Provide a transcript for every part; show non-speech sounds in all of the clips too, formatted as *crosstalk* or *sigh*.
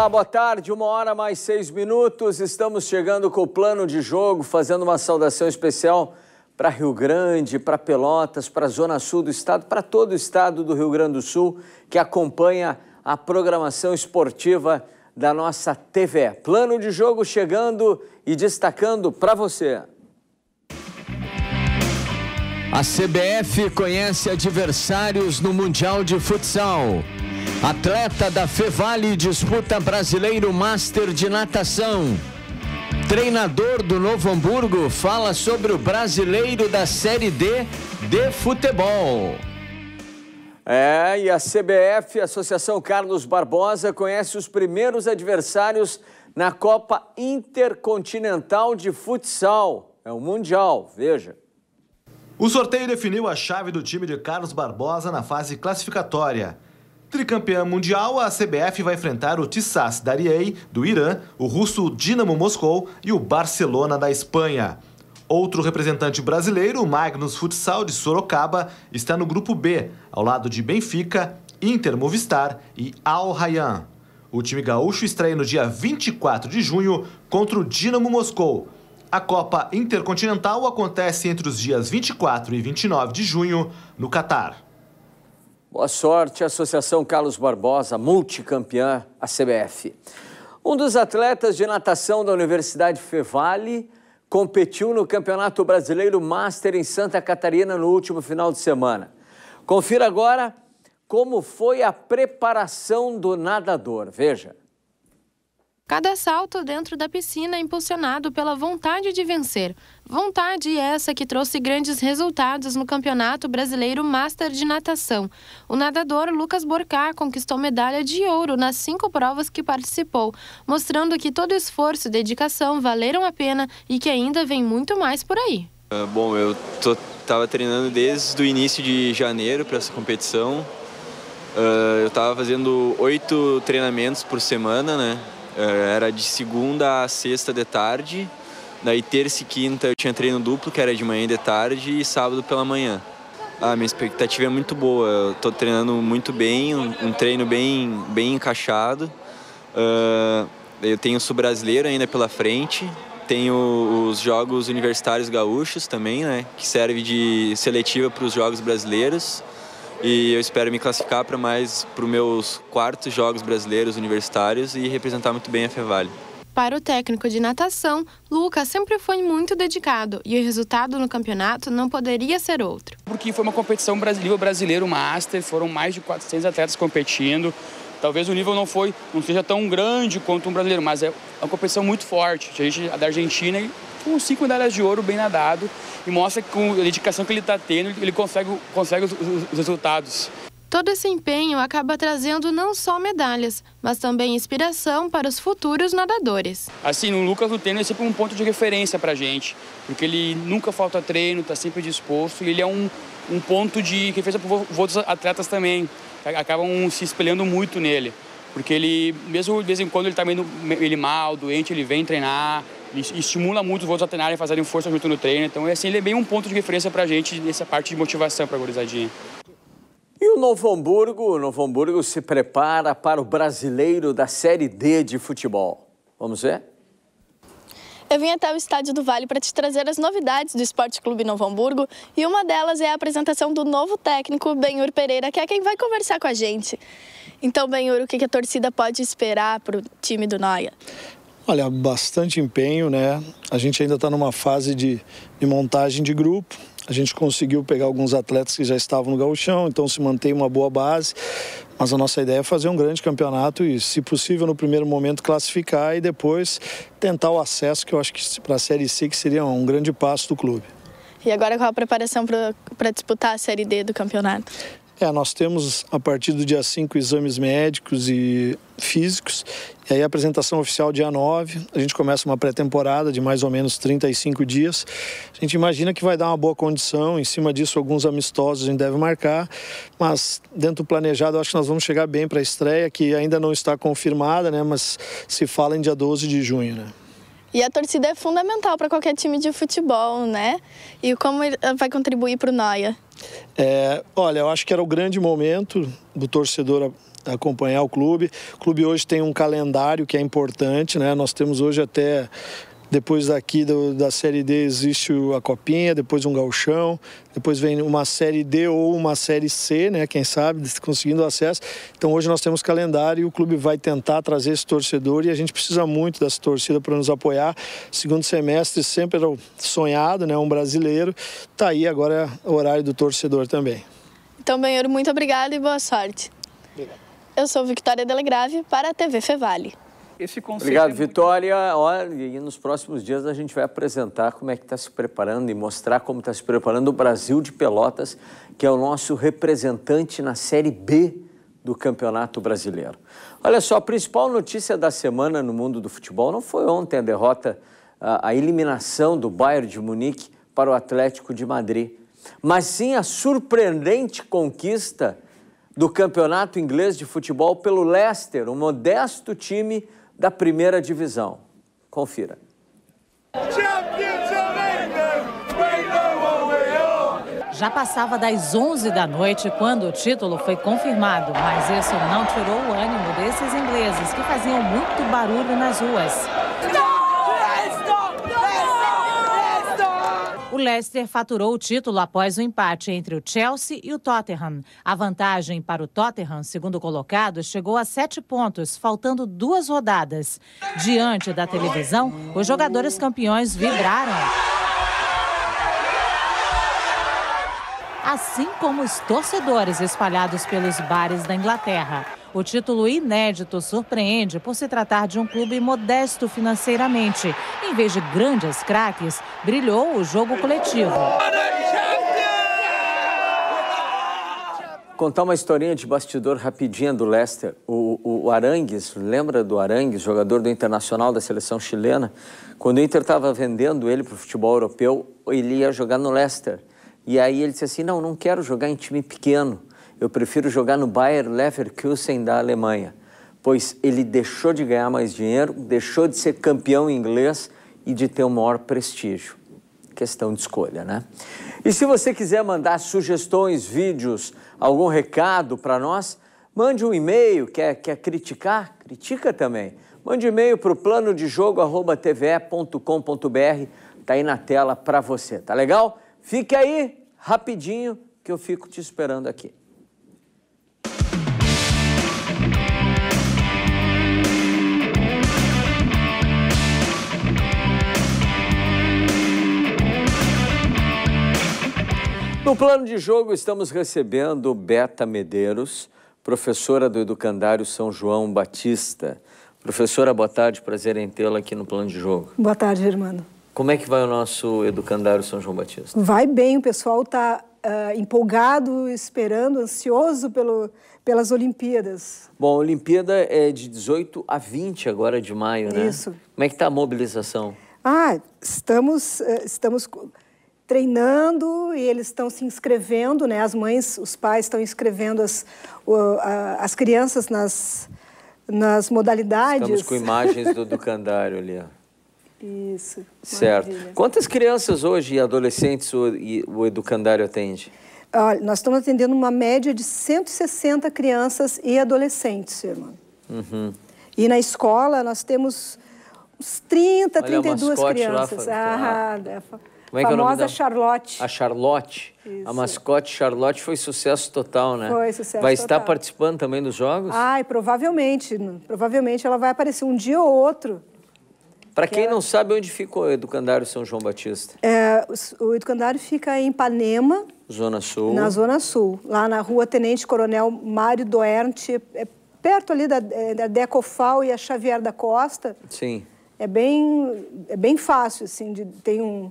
Olá, boa tarde. Uma hora mais seis minutos. Estamos chegando com o plano de jogo, fazendo uma saudação especial para Rio Grande, para Pelotas, para a Zona Sul do Estado, para todo o estado do Rio Grande do Sul que acompanha a programação esportiva da nossa TV. Plano de jogo chegando e destacando para você. A CBF conhece adversários no Mundial de Futsal. Atleta da Fevale disputa brasileiro Master de natação. Treinador do Novo Hamburgo fala sobre o brasileiro da Série D de futebol. É, e a CBF, Associação Carlos Barbosa, conhece os primeiros adversários na Copa Intercontinental de Futsal. É o Mundial, veja. O sorteio definiu a chave do time de Carlos Barbosa na fase classificatória. Tricampeã mundial, a CBF vai enfrentar o Tissas Dariei, do Irã, o russo Dinamo Moscou e o Barcelona da Espanha. Outro representante brasileiro, Magnus Futsal de Sorocaba, está no grupo B, ao lado de Benfica, Inter Movistar e Al Rayyan. O time gaúcho estreia no dia 24 de junho contra o Dinamo Moscou. A Copa Intercontinental acontece entre os dias 24 e 29 de junho no Catar. Boa sorte, Associação Carlos Barbosa, multicampeã, a CBF. Um dos atletas de natação da Universidade Fevale competiu no Campeonato Brasileiro Master em Santa Catarina no último final de semana. Confira agora como foi a preparação do nadador. Veja. Cada salto dentro da piscina é impulsionado pela vontade de vencer. Vontade essa que trouxe grandes resultados no Campeonato Brasileiro Master de Natação. O nadador Lucas Borcá conquistou medalha de ouro nas cinco provas que participou, mostrando que todo esforço e dedicação valeram a pena e que ainda vem muito mais por aí. É, bom, eu estava treinando desde o início de janeiro para essa competição. Uh, eu estava fazendo oito treinamentos por semana, né? Eh, era de segunda a sexta de tarde. Daí terça e quinta eu tinha treino duplo, que era de manhã e de tarde, e sábado pela manhã. A ah, minha expectativa é muito boa. Eu tô treinando muito bem, um, um treino bem, bem encaixado. Uh, eu tenho o Sul-Brasileiro ainda pela frente. Tenho os Jogos Universitários Gaúchos também, né? Que serve de seletiva para os Jogos Brasileiros e eu espero me classificar para mais para os meus quartos Jogos Brasileiros Universitários e representar muito bem a Fevale. Para o técnico de natação, Lucas sempre foi muito dedicado e o resultado no campeonato não poderia ser outro. Porque foi uma competição brasileira, brasileiro master, foram mais de 400 atletas competindo. Talvez o nível não foi, não seja tão grande quanto um brasileiro, mas é uma competição muito forte. A gente é da Argentina com cinco medalhas de ouro bem nadado e mostra que com a dedicação que ele está tendo, ele consegue, consegue os, os resultados. Todo esse empenho acaba trazendo não só medalhas, mas também inspiração para os futuros nadadores. Assim, o Lucas Luteno é sempre um ponto de referência para a gente, porque ele nunca falta treino, está sempre disposto e ele é um, um ponto de referência para outros atletas também, acabam se espelhando muito nele. Porque ele, mesmo de vez em quando ele está meio ele mal, doente, ele vem treinar, ele estimula muito os outros a treinarem, fazerem força junto no treino. Então, é assim, ele é bem um ponto de referência para a gente nessa parte de motivação para a gurizadinha. E o Novo Hamburgo? O Novo Hamburgo se prepara para o brasileiro da Série D de futebol. Vamos ver? Eu vim até o Estádio do Vale para te trazer as novidades do Esporte Clube Novo Hamburgo e uma delas é a apresentação do novo técnico, Benhur Pereira, que é quem vai conversar com a gente. Então, Benhur, o que a torcida pode esperar para o time do Noia? Olha, bastante empenho, né? A gente ainda está numa fase de, de, montagem de grupo. A gente conseguiu pegar alguns atletas que já estavam no gauchão, então se mantém uma boa base. Mas a nossa ideia é fazer um grande campeonato e, se possível, no primeiro momento classificar e depois tentar o acesso, que eu acho que para a Série C que seria um grande passo do clube. E agora qual a preparação para disputar a Série D do campeonato? É, nós temos a partir do dia 5 exames médicos e físicos. E aí a apresentação oficial dia 9, a gente começa uma pré-temporada de mais ou menos 35 dias. A gente imagina que vai dar uma boa condição, em cima disso alguns amistosos a gente deve marcar, mas dentro do planejado acho que nós vamos chegar bem para a estreia, que ainda não está confirmada, né, mas se fala em dia 12 de junho, né? E a torcida é fundamental para qualquer time de futebol, né? E como eh, vai contribuir para o Noia? É, olha, eu acho que era o grande momento do torcedor acompanhar o clube. O clube hoje tem um calendário que é importante, né? Nós temos hoje até depois daqui do, da Série D existe a Copinha, depois um galchão, depois vem uma Série D ou uma Série C, né? Quem sabe, conseguindo acesso. Então hoje nós temos calendário e o clube vai tentar trazer esse torcedor e a gente precisa muito dessa torcida para nos apoiar. Segundo semestre sempre era sonhado, né? Um brasileiro. está aí agora o horário do torcedor também. Então, Banheiro, muito obrigado e boa sorte. Obrigado. Eu sou Victoria Delegrave para a TV Fevale esse tá conceito. Obrigado, é Vitória. Olha, e nos próximos dias a gente vai apresentar como é que está se preparando e mostrar como está se preparando o Brasil de Pelotas, que é o nosso representante na Série B do Campeonato Brasileiro. Olha só, a principal notícia da semana no mundo do futebol não foi ontem a derrota, a eliminação do Bayern de Munique para o Atlético de Madrid, mas sim a surpreendente conquista do Campeonato Inglês de Futebol pelo Leicester, um modesto time da primeira divisão. Confira. Já passava das 11 da noite quando o título foi confirmado, mas isso não tirou o ânimo desses ingleses que faziam muito barulho nas ruas. Leicester faturou o título após o empate entre o Chelsea e o Tottenham. A vantagem para o Tottenham, segundo colocado, chegou a sete pontos, faltando duas rodadas. Diante da televisão, os jogadores campeões vibraram. Assim como os torcedores espalhados pelos bares da Inglaterra. O título inédito surpreende por se tratar de um clube modesto financeiramente. Em vez de grandes craques, brilhou o jogo coletivo. Contar uma historinha de bastidor rapidinha do Leicester. O, o, o Arangues, lembra do Arangues, jogador do Internacional da seleção chilena? Quando o Inter estava vendendo ele para o futebol europeu, ele ia jogar no Leicester. E aí ele disse assim: Não, não quero jogar em time pequeno eu prefiro jogar no Bayer Leverkusen da Alemanha, pois ele deixou de ganhar mais dinheiro, deixou de ser campeão inglês e de ter o um maior prestígio. Questão de escolha, né? E se você quiser mandar sugestões, vídeos, algum recado para nós, mande um e-mail. Quer, quer criticar? Critica também. Mande um e-mail para o plano de jogo@tve.com.br. Tá aí na tela para você. Tá legal? Fique aí rapidinho que eu fico te esperando aqui. No plano de jogo, estamos recebendo Beta Medeiros, professora do Educandário São João Batista. Professora, boa tarde, prazer em tê-la aqui no plano de jogo. Boa tarde, Germano. Como é que vai o nosso Educandário São João Batista? Vai bem, o pessoal está uh, ah, empolgado, esperando, ansioso pelo, pelas Olimpíadas. Bom, a Olimpíada é de 18 a 20 agora de maio, né? Isso. Como é que está a mobilização? Ah, estamos, eh, estamos treinando e eles estão se inscrevendo, né? As mães, os pais estão inscrevendo as, as crianças nas, nas modalidades. Estamos com imagens do, do candário ali, ó. Isso. Certo. Maravilha. Quantas crianças hoje e adolescentes o, o Educandário atende? Olha, nós estamos atendendo uma média de 160 crianças e adolescentes, irmão. Uhum. E na escola nós temos uns 30, Olha, 32 crianças. Lá, ah, ah. Como é que é o nome Charlotte. A Charlotte. Isso. A mascote Charlotte foi sucesso total, né? Foi sucesso total. Vai total. estar participando também dos jogos? Ai, provavelmente. Provavelmente ela vai aparecer um dia ou outro. Para quem ela... não sabe, onde fica o Educandário São João Batista? É, o Educandário fica em Ipanema. Zona Sul. Na Zona Sul. Lá na rua Tenente Coronel Mário Doernte, é perto ali da, é, da Decofal e a Xavier da Costa. Sim. É bem, é bem fácil, assim, de, tem um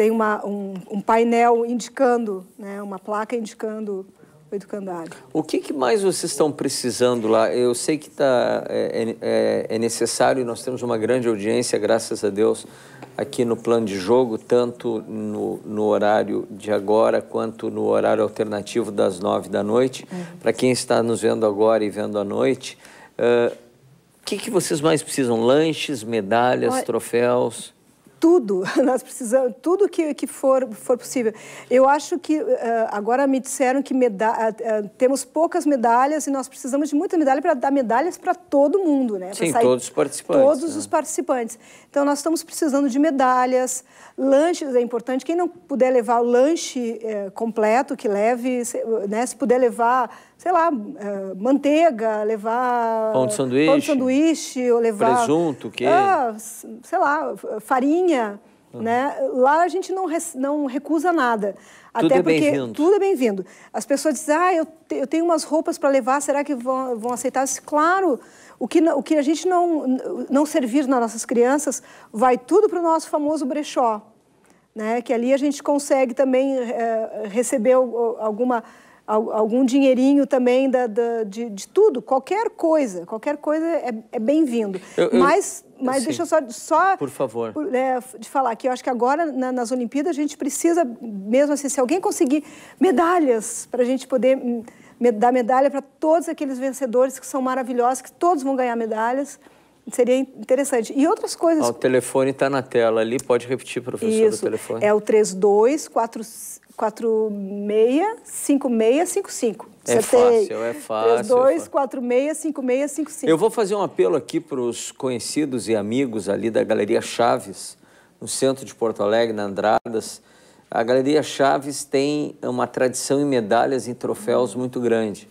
tem uma, um, um painel indicando, né, uma placa indicando o educandário. O que, que, mais vocês estão precisando lá? Eu sei que tá, é, é, é necessário, nós temos uma grande audiência, graças a Deus, aqui no plano de jogo, tanto no, no horário de agora quanto no horário alternativo das nove da noite. É. Para quem está nos vendo agora e vendo à noite, o uh, que, que vocês mais precisam? Lanches, medalhas, Olha... troféus? tudo, *laughs* nós precisamos, tudo que, que for, for possível. Eu acho que, uh, agora me disseram que meda uh, temos poucas medalhas e nós precisamos de muita medalha para dar medalhas para todo mundo, né? Sim, todos os participantes. Todos né? os participantes. Então, nós estamos precisando de medalhas, lanches é importante. Quem não puder levar o lanche completo, que leve, né? Se puder levar, sei lá, manteiga, levar... Pão de sanduíche. Pão de sanduíche, ou levar... Presunto, que... Ah, sei lá, farinha Uhum. Né? Lá a gente não, não recusa nada. Tudo Até é porque tudo é bem-vindo. As pessoas dizem, ah, eu, te, eu tenho umas roupas para levar, será que vão, vão aceitar? Disse, claro, o que, o que a gente não, não servir nas nossas crianças vai tudo para o nosso famoso brechó. Né? Que ali a gente consegue também é, receber alguma algum dinheirinho também da, da de, de, tudo, qualquer coisa, qualquer coisa é, é bem-vindo. Mas, mas deixa eu só, só por favor é, de falar que eu acho que agora na, nas Olimpíadas a gente precisa mesmo assim, se alguém conseguir medalhas para a gente poder hum, dar medalha para todos aqueles vencedores que são maravilhosos, que todos vão ganhar medalhas. Seria interessante. E outras coisas. Ah, o telefone está na tela ali, pode repetir, professor, Isso. o telefone. É o 3245 365655. É fácil, é fácil. 32465655. É Eu vou fazer um apelo aqui para os conhecidos e amigos ali da Galeria Chaves, no centro de Porto Alegre, na Andradas. A Galeria Chaves tem uma tradição em medalhas e troféus muito grande.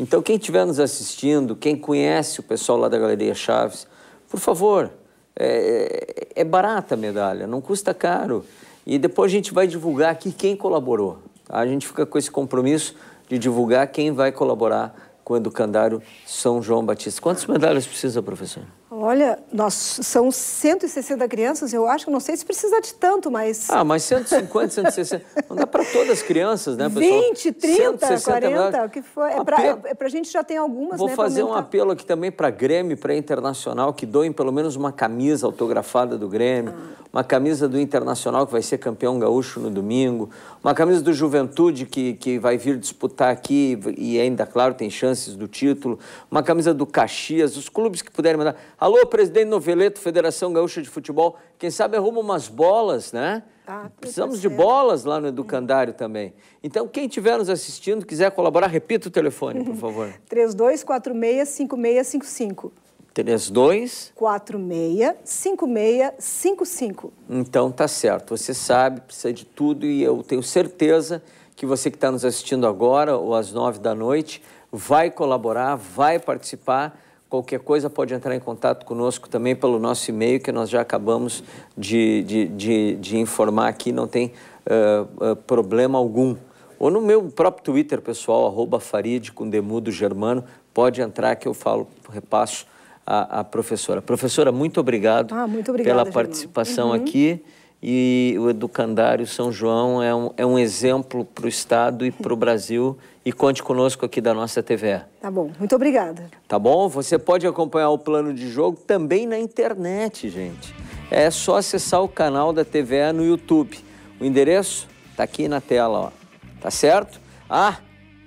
Então, quem estiver nos assistindo, quem conhece o pessoal lá da Galeria Chaves, por favor, é, é, é barata a medalha, não custa caro. E depois a gente vai divulgar aqui quem colaborou. Tá? A gente fica com esse compromisso de divulgar quem vai colaborar com o Educandário São João Batista. Quantas medalhas precisa, professor? Olha, nós são 160 crianças, eu acho, não sei se precisa de tanto, mas... Ah, mas 150, 160, não dá para todas as crianças, né, pessoal? 20, 30, 40, o que foi? É ah, para é a gente já tem algumas, Vou né, fazer um apelo aqui também para Grêmio, para Internacional, que doem pelo menos uma camisa autografada do Grêmio, ah, uma camisa do Internacional que vai ser campeão gaúcho no domingo, uma camisa do Juventude que, que vai vir disputar aqui e ainda, claro, tem chances do título, uma camisa do Caxias, os clubes que puderem mandar. Alô, presidente Noveleto, Federação Gaúcha de Futebol, quem sabe arruma umas bolas, né? Tá, Precisamos de bolas lá no Educandário também. Então, quem estiver nos assistindo, quiser colaborar, repita o telefone, por favor. 3246-5655. *laughs* 32 46 56 55. Então tá certo, você sabe, precisa de tudo e eu tenho certeza que você que está nos assistindo agora ou às 9 da noite vai colaborar, vai participar. Qualquer coisa pode entrar em contato conosco também pelo nosso e-mail que nós já acabamos de, de, de, de informar aqui, não tem uh, uh, problema algum. Ou no meu próprio Twitter pessoal, arroba Farid com Demudo Germano, pode entrar que eu falo, repasso a, a professora. Professora, muito obrigado ah, muito obrigada, pela participação uhum. aqui. E o Educandário São João é um, é um exemplo para o Estado e para o Brasil. E conte conosco aqui da nossa TVE. Tá bom, muito obrigada. Tá bom? Você pode acompanhar o plano de jogo também na internet, gente. É só acessar o canal da TVE no YouTube. O endereço está aqui na tela, ó. Tá certo? Ah,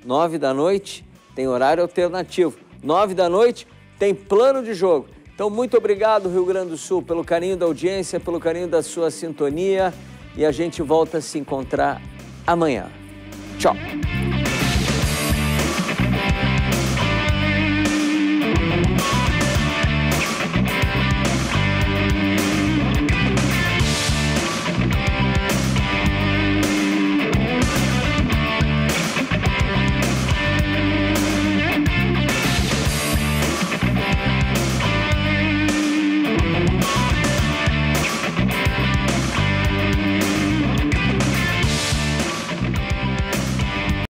nove da noite tem horário alternativo. Nove da noite, tem plano de jogo. Então, muito obrigado, Rio Grande do Sul, pelo carinho da audiência, pelo carinho da sua sintonia. E a gente volta a se encontrar amanhã. Tchau.